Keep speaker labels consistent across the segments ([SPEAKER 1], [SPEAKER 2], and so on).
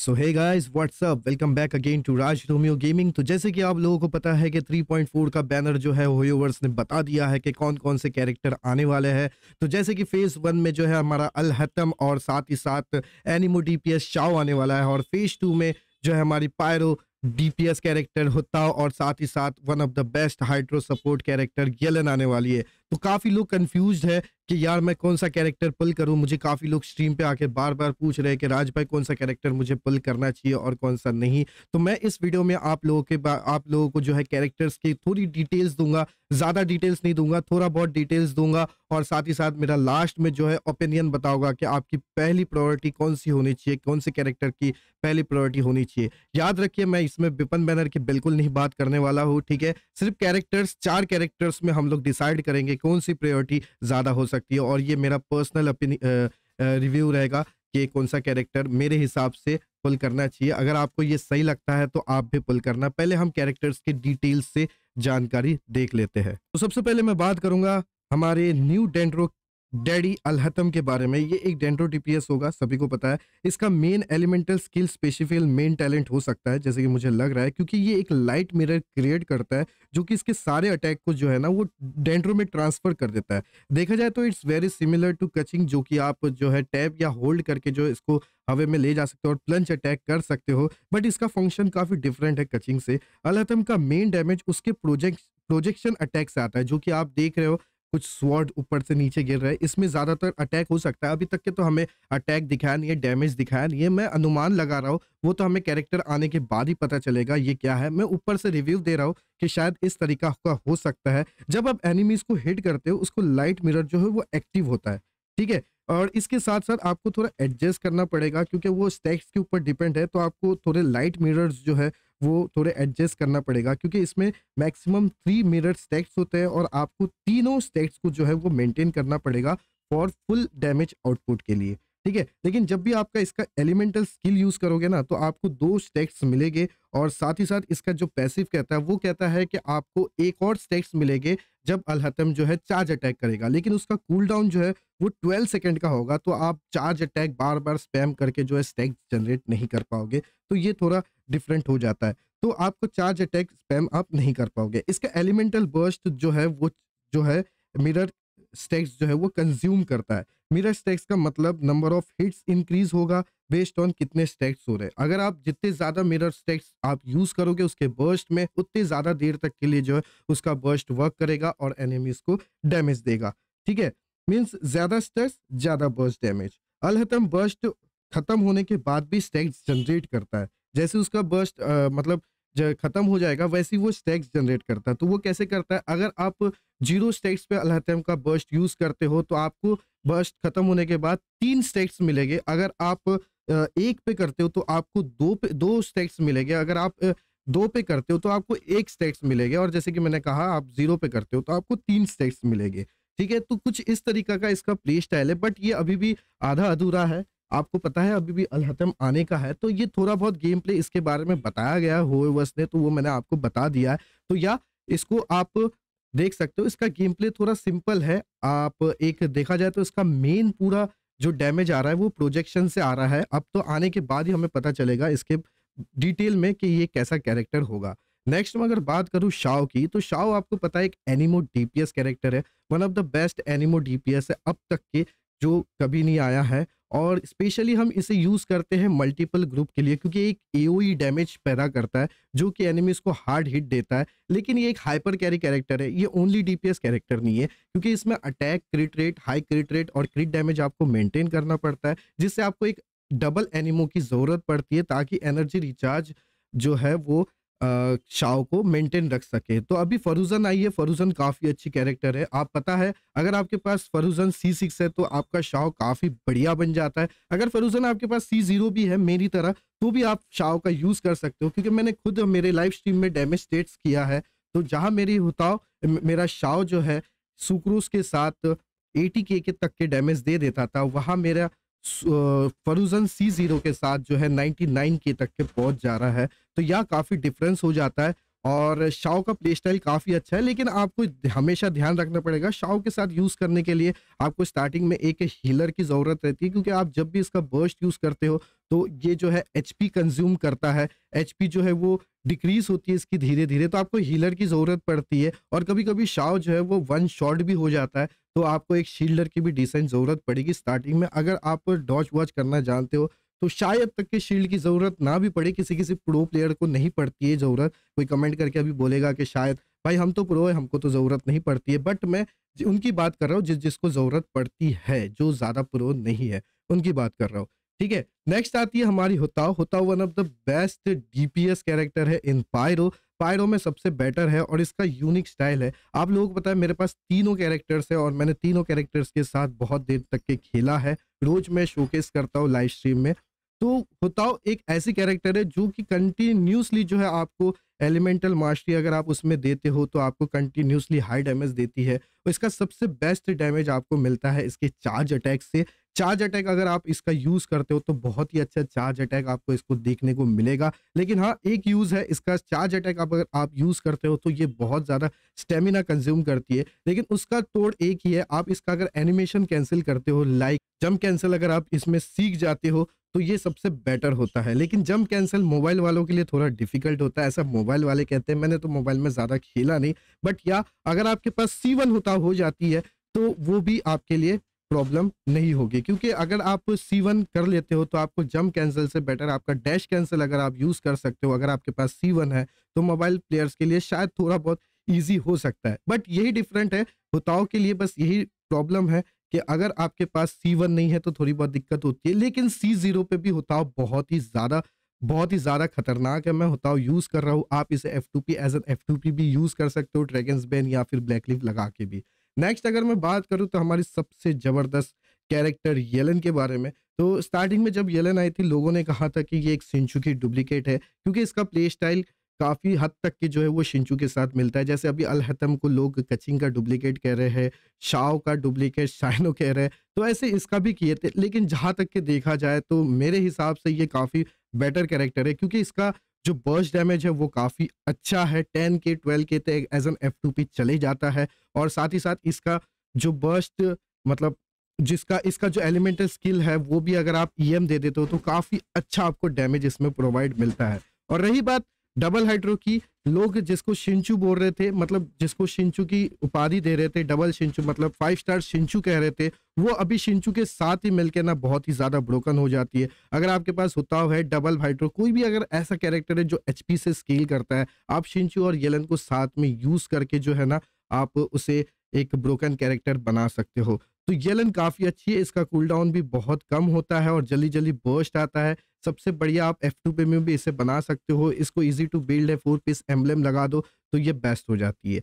[SPEAKER 1] so hi guys what's up welcome back again to Raj Romeo gaming तो जैसे कि आप लोगों को पता है कि 3.4 का बैनर जो है होयोवर्स ने बता दिया है कि कौन कौन से कैरेक्टर आने वाले हैं तो जैसे कि फेज़ वन में जो है हमारा अल हतम और साथ ही साथ एनिमो डी पी चाओ आने वाला है और फेज़ टू में जो है हमारी पायरो डीपीएस कैरेक्टर होता और साथ ही साथ one of the best hydro support character Yelan आने वाली है तो काफ़ी लोग कंफ्यूज है कि यार मैं कौन सा कैरेक्टर पुल करूं मुझे काफ़ी लोग स्ट्रीम पे आके बार बार पूछ रहे हैं कि राज भाई कौन सा कैरेक्टर मुझे पुल करना चाहिए और कौन सा नहीं तो मैं इस वीडियो में आप लोगों के आप लोगों को जो है कैरेक्टर्स की थोड़ी डिटेल्स दूंगा ज़्यादा डिटेल्स नहीं दूंगा थोड़ा बहुत डिटेल्स दूंगा और साथ ही साथ मेरा लास्ट में जो है ओपिनियन बताऊंगा कि आपकी पहली प्रायोरिटी कौन सी होनी चाहिए कौन से कैरेक्टर की पहली प्रायोरिटी होनी चाहिए याद रखिए मैं इसमें विपन बैनर की बिल्कुल नहीं बात करने वाला हूँ ठीक है सिर्फ कैरेक्टर्स चार कैरेक्टर्स में हम लोग डिसाइड करेंगे कौन सी प्रायोरिटी ज़्यादा हो सकती है और ये मेरा पर्सनल रिव्यू रहेगा कि कौन सा कैरेक्टर मेरे हिसाब से पुल करना चाहिए अगर आपको ये सही लगता है तो आप भी पुल करना पहले हम कैरेक्टर्स की डिटेल्स से जानकारी देख लेते हैं तो सबसे पहले मैं बात करूंगा हमारे न्यू डेंड्रो डैडी अलहतम के बारे में ये एक डेंटो टीपीएस होगा सभी को पता है इसका मेन एलिमेंटल स्किल स्पेसिफिल मेन टैलेंट हो सकता है जैसे कि मुझे लग रहा है क्योंकि ये एक लाइट मिरर क्रिएट करता है जो कि इसके सारे अटैक को जो है ना वो डेंट्रो में ट्रांसफर कर देता है देखा जाए तो इट्स वेरी सिमिलर टू कचिंग जो कि आप जो है टैप या होल्ड करके जो इसको हवे में ले जा सकते हो और प्लंच अटैक कर सकते हो बट इसका फंक्शन काफ़ी डिफरेंट है कचिंग से अलहतम का मेन डैमेज उसके प्रोजेक्ट प्रोजेक्शन अटैक से आता है जो कि आप देख रहे हो कुछ स्वॉर्ड ऊपर से नीचे गिर रहे हैं इसमें ज़्यादातर अटैक हो सकता है अभी तक के तो हमें अटैक दिखाया नहीं है डैमेज दिखाया नहीं है मैं अनुमान लगा रहा हूँ वो तो हमें कैरेक्टर आने के बाद ही पता चलेगा ये क्या है मैं ऊपर से रिव्यू दे रहा हूँ कि शायद इस तरीका का हो सकता है जब आप एनिमीज को हिट करते हो उसको लाइट मिरर जो है वो एक्टिव होता है ठीक है और इसके साथ साथ आपको थोड़ा एडजस्ट करना पड़ेगा क्योंकि वो स्टैक्स के ऊपर डिपेंड है तो आपको थोड़े लाइट मिरर्स जो है वो थोड़े एडजस्ट करना पड़ेगा क्योंकि इसमें मैक्सिमम थ्री मिरर स्टैक्स होते हैं और आपको तीनों स्टैक्स को जो है वो मेंटेन करना पड़ेगा फॉर फुल डैमेज आउटपुट के लिए ठीक है लेकिन जब भी आपका इसका एलिमेंटल स्किल यूज करोगे ना तो आपको दो स्टैक्स मिलेंगे और साथ ही साथ इसका जो पैसिव कहता है वो कहता है कि आपको एक और स्टैक्स मिलेंगे जब अलहतम जो है चार्ज अटैक करेगा लेकिन उसका कूल डाउन जो है वो ट्वेल्व सेकेंड का होगा तो आप चार्ज अटैक बार बार स्पैम करके जो है स्टैक्स जनरेट नहीं कर पाओगे तो ये थोड़ा डिफरेंट हो जाता है तो आपको चार्ज अटैक स्पैम आप नहीं कर पाओगे इसका एलिमेंटल बर्स्ट जो है वो जो है मिरर स्टैक्स जो है वो कंज्यूम करता है मिरर स्टैक्स का मतलब नंबर ऑफ हिट्स इंक्रीज होगा बेस्ड ऑन कितने स्टैक्स हो रहे हैं अगर आप जितने ज्यादा मिरर स्टैक्स आप यूज करोगे उसके बर्स्ट में उतने ज्यादा देर तक के लिए जो है उसका बर्स्ट वर्क करेगा और एनिमीज को डैमेज देगा ठीक है मीन्स ज्यादा स्टैक्स ज्यादा बर्स्ट डैमेज अलहतम बर्स्ट खत्म होने के बाद भी स्टैक्स जनरेट करता है जैसे उसका बर्स्ट मतलब खत्म हो जाएगा वैसे ही वो स्टैक्स जनरेट करता है तो वो कैसे करता है अगर आप जीरो स्टैक्स पे अलहतम का बर्स्ट यूज करते हो तो आपको बर्स्ट खत्म होने के बाद तीन स्टैक्स मिलेंगे अगर आप एक पे करते हो तो आपको दो पे दो स्टैक्स मिलेंगे अगर आप दो पे करते हो तो आपको एक स्टैक्स मिलेंगे और जैसे कि मैंने कहा आप जीरो पे करते हो तो आपको तीन स्टैक्स मिलेंगे ठीक है तो कुछ इस तरीका का इसका प्ले स्टाइल है बट ये अभी भी आधा अधूरा है आपको पता है अभी भी अलहतम आने का है तो ये थोड़ा बहुत गेम प्ले इसके बारे में बताया गया होवर्स ने तो वो मैंने आपको बता दिया है तो या इसको आप देख सकते हो इसका गेम प्ले थोड़ा सिंपल है आप एक देखा जाए तो इसका मेन पूरा जो डैमेज आ रहा है वो प्रोजेक्शन से आ रहा है अब तो आने के बाद ही हमें पता चलेगा इसके डिटेल में कि ये कैसा कैरेक्टर होगा नेक्स्ट में अगर बात करूँ शाओ की तो शाओ आपको पता है एक एनिमो डीपीएस कैरेक्टर है one of the best Anemo DPS है अब तक के जो कभी नहीं आया है और स्पेशली हम इसे यूज़ करते हैं मल्टीपल ग्रुप के लिए क्योंकि एक ए e डैमेज पैदा करता है जो कि एनिमीज को हार्ड हिट देता है लेकिन ये एक हाइपर कैरी कैरेक्टर है ये ओनली डीपीएस कैरेक्टर नहीं है क्योंकि इसमें attack crit rate high crit rate और क्रिट डैमेज आपको मेंटेन करना पड़ता है जिससे आपको एक डबल एनिमो की ज़रूरत पड़ती है ताकि एनर्जी रिचार्ज जो है वो शाओ को मेंटेन रख सके तो अभी फरूजन आई है फरूजन काफी अच्छी कैरेक्टर है आप पता है अगर आपके पास फरूजन सी सिक्स है तो आपका शाओ काफी बढ़िया बन जाता है अगर फरूजन आपके पास सी जीरो भी है मेरी तरह तो भी आप शाओ का यूज कर सकते हो क्योंकि मैंने खुद मेरे लाइव स्ट्रीम में डैमेज स्टेट्स किया है तो जहां मेरी हुताओ मेरा शाओ जो है सुक्रूस के साथ एटी के तक के डैमेज दे देता था वहां मेरा फरूजन सी जीरो के साथ जो है 99 के तक के पहुंच जा रहा है तो यह काफ़ी डिफरेंस हो जाता है और शाओ का प्ले स्टाइल काफ़ी अच्छा है लेकिन आपको हमेशा ध्यान रखना पड़ेगा शाओ के साथ यूज़ करने के लिए आपको स्टार्टिंग में एक हीलर की ज़रूरत रहती है क्योंकि आप जब भी इसका बर्स्ट यूज़ करते हो तो ये जो है एच कंज्यूम करता है एच जो है वो डिक्रीज होती है इसकी धीरे धीरे तो आपको हीलर की ज़रूरत पड़ती है और कभी कभी शाओ जो है वो वन शॉट भी हो जाता है तो आपको एक शील्डर की भी डिसेंट ज़रूरत पड़ेगी स्टार्टिंग में अगर आप डॉच वॉच करना जानते हो तो शायद तक के शील्ड की ज़रूरत ना भी पड़े किसी किसी प्रो प्लेयर को नहीं पड़ती है ज़रूरत कोई कमेंट करके अभी बोलेगा कि शायद भाई हम तो प्रो है हमको तो ज़रूरत नहीं पड़ती है बट मैं उनकी बात कर रहा हूँ जिस जिसको ज़रूरत पड़ती है जो ज़्यादा प्रो नहीं है उनकी बात कर रहा हूँ ठीक है नेक्स्ट आती है हमारी Hu Tao Hu Tao one of the best DPS character है इन पायरो पायरो में सबसे बेटर है और इसका यूनिक स्टाइल है आप लोगों को पता है मेरे पास तीनों कैरेक्टर्स है और मैंने तीनों कैरेक्टर्स के साथ बहुत देर तक के खेला है रोज मैं शोकेस करता हूँ लाइव स्ट्रीम में तो होताओ एक ऐसी कैरेक्टर है जो कि कंटिन्यूसली जो है आपको एलिमेंटल मास्टरी अगर आप उसमें देते हो तो आपको कंटिन्यूसली हाई डैमेज देती है और इसका सबसे बेस्ट डैमेज आपको मिलता है इसके चार्ज अटैक से चार्ज अटैक अगर आप इसका यूज करते हो तो बहुत ही अच्छा चार्ज अटैक आपको इसको देखने को मिलेगा लेकिन हाँ एक यूज है इसका चार्ज अटैक आप अगर आप यूज करते हो तो ये बहुत ज्यादा स्टेमिना कंज्यूम करती है लेकिन उसका तोड़ एक ही है आप इसका अगर एनिमेशन कैंसिल करते हो लाइक जम्प कैंसिल अगर आप इसमें सीख जाते हो तो ये सबसे बेटर होता है लेकिन जंप कैंसिल मोबाइल वालों के लिए थोड़ा डिफिकल्ट होता है ऐसा मोबाइल वाले कहते हैं मैंने तो मोबाइल में ज़्यादा खेला नहीं बट या अगर आपके पास सी होता हो जाती है तो वो भी आपके लिए प्रॉब्लम नहीं होगी क्योंकि अगर आप सी वन कर लेते हो तो आपको जम कैंसिल से बेटर आपका डैश कैंसिल अगर आप यूज़ कर सकते हो अगर आपके पास सी वन है तो मोबाइल प्लेयर्स के लिए शायद थोड़ा बहुत ईजी हो सकता है बट यही डिफरेंट है होताओं के लिए बस यही प्रॉब्लम है कि अगर आपके पास सी वन नहीं है तो थोड़ी बहुत दिक्कत होती है लेकिन सी जीरो पर भी होताओ बहुत ही ज़्यादा बहुत ही ज़्यादा खतरनाक है मैं होताओ यूज़ कर रहा हूँ आप इसे F two P as an F two P भी यूज़ कर सकते हो ड्रैगन्स बैन या फिर ब्लैक लिफ लगा के भी नेक्स्ट अगर मैं बात करूँ तो हमारी सबसे ज़बरदस्त कैरेक्टर येलन के बारे में तो स्टार्टिंग में जब येलन आई थी लोगों ने कहा था कि ये एक सिंचू की डुप्लीकेट है क्योंकि इसका प्ले स्टाइल काफ़ी हद तक की जो है वो शिंचू के साथ मिलता है जैसे अभी अलहतम को लोग कचिंग का डुप्लीकेट कह रहे हैं शाओ का डुप्लीकेट शाइनो कह रहे हैं तो ऐसे इसका भी किए थे लेकिन जहाँ तक के देखा जाए तो मेरे हिसाब से ये काफ़ी बेटर कैरेक्टर है क्योंकि इसका जो बर्स्ट डैमेज है वो काफ़ी अच्छा है टेन के ट्वेल्व के तक as an F two P चले जाता है और साथ ही साथ इसका जो बर्स्ट मतलब जिसका इसका जो एलिमेंटल स्किल है वो भी अगर आप ई e एम दे देते हो तो काफ़ी अच्छा आपको डैमेज इसमें प्रोवाइड मिलता है और रही बात डबल हाइड्रो की लोग जिसको शिंचू बोल रहे थे मतलब जिसको शिंचू की उपाधि दे रहे थे डबल शिंचू मतलब फाइव स्टार शिंचू कह रहे थे वो अभी शिंचू के साथ ही मिलकर ना बहुत ही ज्यादा ब्रोकन हो जाती है अगर आपके पास होता है डबल हाइड्रो कोई भी अगर ऐसा कैरेक्टर है जो एचपी से स्केल करता है आप शिंचू और येलन को साथ में यूज करके जो है ना आप उसे एक ब्रोकन कैरेक्टर बना सकते हो तो येलन काफी अच्छी है इसका कूल डाउन भी बहुत कम होता है और जल्दी जल्दी बर्स्ट आता है सबसे बढ़िया आप एफ टू पे में भी इसे बना सकते हो इसको इजी टू बिल्ड है फोर पीस एम्बलम लगा दो तो ये बेस्ट हो जाती है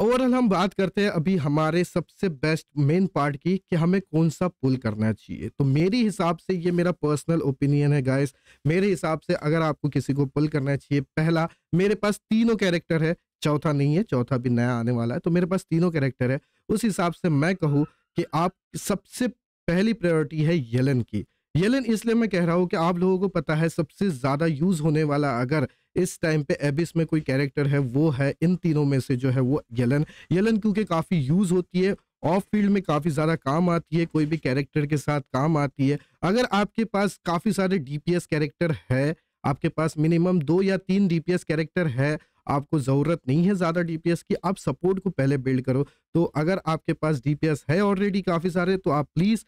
[SPEAKER 1] ओवरऑल हम बात करते हैं अभी हमारे सबसे बेस्ट मेन पार्ट की कि हमें कौन सा पुल करना चाहिए तो मेरे हिसाब से ये मेरा पर्सनल ओपिनियन है गाइस मेरे हिसाब से अगर आपको किसी को पुल करना चाहिए पहला मेरे पास तीनों कैरेक्टर है चौथा नहीं है चौथा भी नया आने वाला है तो मेरे पास तीनों कैरेक्टर है उस हिसाब से मैं कहूँ कि आप सबसे पहली प्रायोरिटी है येलन की येलन इसलिए मैं कह रहा हूँ कि आप लोगों को पता है सबसे ज़्यादा यूज़ होने वाला अगर इस टाइम पे एबिस में कोई कैरेक्टर है वो है इन तीनों में से जो है वो येलन येलन क्योंकि काफ़ी यूज़ होती है ऑफ फील्ड में काफ़ी ज़्यादा काम आती है कोई भी कैरेक्टर के साथ काम आती है अगर आपके पास काफ़ी सारे डीपीएस कैरेक्टर है आपके पास मिनिमम दो या तीन डीपीएस कैरेक्टर है आपको ज़रूरत नहीं है ज़्यादा डीपीएस की आप सपोर्ट को पहले बिल्ड करो तो अगर आपके पास डीपीएस है ऑलरेडी काफ़ी सारे तो आप प्लीज़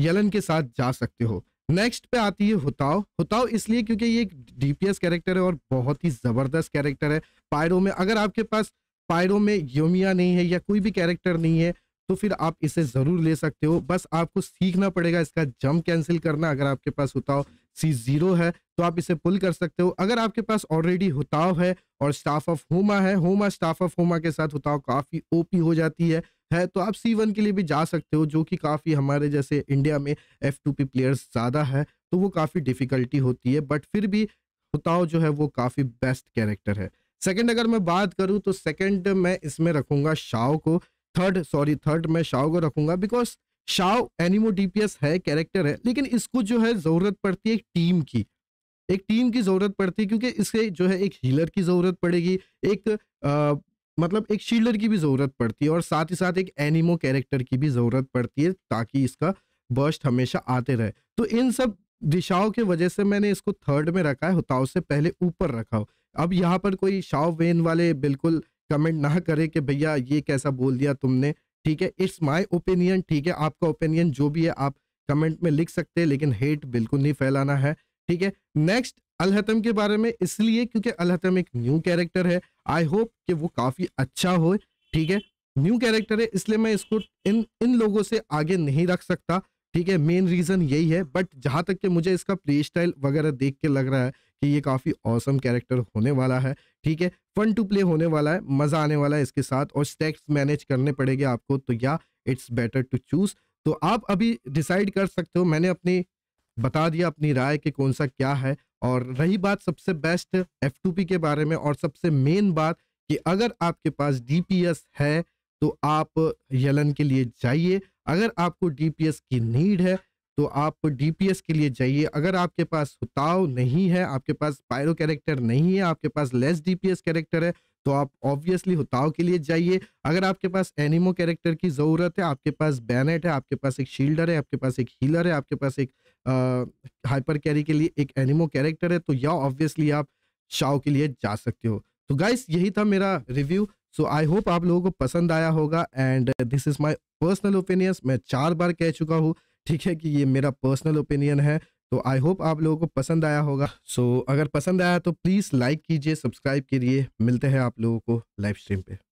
[SPEAKER 1] यलन के साथ जा सकते हो नेक्स्ट पे आती है हुताओ हुताओ इसलिए क्योंकि ये एक डीपीएस कैरेक्टर है और बहुत ही जबरदस्त कैरेक्टर है पायरो में अगर आपके पास पायरो में योमिया नहीं है या कोई भी कैरेक्टर नहीं है तो फिर आप इसे जरूर ले सकते हो बस आपको सीखना पड़ेगा इसका जंप कैंसिल करना अगर आपके पास हुताओ सी जीरो है तो आप इसे पुल कर सकते हो अगर आपके पास ऑलरेडी हुताव है और स्टाफ ऑफ होमा है होमा स्टाफ ऑफ होमा के साथ हुताव काफी ओपी हो जाती है है तो आप सी वन के लिए भी जा सकते हो जो कि काफ़ी हमारे जैसे इंडिया में एफ टू पी प्लेयर्स ज़्यादा है तो वो काफ़ी डिफ़िकल्टी होती है बट फिर भी होताओ जो है वो काफ़ी बेस्ट कैरेक्टर है सेकंड अगर मैं बात करूं तो सेकंड मैं इसमें रखूंगा शाओ को थर्ड सॉरी थर्ड मैं शाओ को रखूंगा बिकॉज शाओ एनिमो डीपीएस है कैरेक्टर है लेकिन इसको जो है ज़रूरत पड़ती है एक टीम की एक टीम की ज़रूरत पड़ती है क्योंकि इसके जो है एक हीलर की ज़रूरत पड़ेगी एक मतलब एक शील्डर की भी ज़रूरत पड़ती है और साथ ही साथ एक एनिमो कैरेक्टर की भी ज़रूरत पड़ती है ताकि इसका बर्स्ट हमेशा आते रहे तो इन सब दिशाओं की वजह से मैंने इसको थर्ड में रखा है होताओ से पहले ऊपर रखा हो अब यहाँ पर कोई शाव वेन वाले बिल्कुल कमेंट ना करे कि भैया ये कैसा बोल दिया तुमने ठीक है इट्स माय ओपिनियन ठीक है आपका ओपिनियन जो भी है आप कमेंट में लिख सकते हैं लेकिन हेट बिल्कुल नहीं फैलाना है ठीक है नेक्स्ट अलहतम के बारे में इसलिए क्योंकि अलहतम एक न्यू कैरेक्टर है आई होप कि वो काफ़ी अच्छा हो ठीक है न्यू कैरेक्टर है इसलिए मैं इसको इन इन लोगों से आगे नहीं रख सकता ठीक है मेन रीज़न यही है बट जहाँ तक कि मुझे इसका प्ले स्टाइल वगैरह देख के लग रहा है कि ये काफ़ी औसम कैरेक्टर होने वाला है ठीक है फन टू प्ले होने वाला है मज़ा आने वाला है इसके साथ और स्टेक्स मैनेज करने पड़ेंगे आपको तो या इट्स बेटर टू चूज़ तो आप अभी डिसाइड कर सकते हो मैंने अपनी बता दिया अपनी राय कि कौन सा क्या है और रही बात सबसे बेस्ट एफ के बारे में और सबसे मेन बात कि अगर आपके पास एस है तो आप यलन के लिए जाइए अगर आपको एस की नीड है तो आप एस के लिए जाइए अगर आपके पास उताव नहीं है आपके पास पायरो कैरेक्टर नहीं है आपके पास लेस एस कैरेक्टर है तो आप ऑब्वियसली हुताव के लिए जाइए अगर आपके पास एनिमो कैरेक्टर की ज़रूरत है आपके पास बैनेट है आपके पास एक शील्डर है आपके पास एक हीलर है आपके पास एक हाइपर कैरी के लिए एक एनिमो कैरेक्टर है तो या ऑब्वियसली आप शाओ के लिए जा सकते हो तो गाइस यही था मेरा रिव्यू सो आई होप आप लोगों को पसंद आया होगा and this is my personal opinions मैं चार बार कह चुका हूँ ठीक है कि ये मेरा पर्सनल ओपिनियन है तो आई होप आप लोगों को पसंद आया होगा सो so, अगर पसंद आया तो प्लीज़ लाइक कीजिए सब्सक्राइब कीजिए मिलते हैं आप लोगों को लाइव स्ट्रीम पे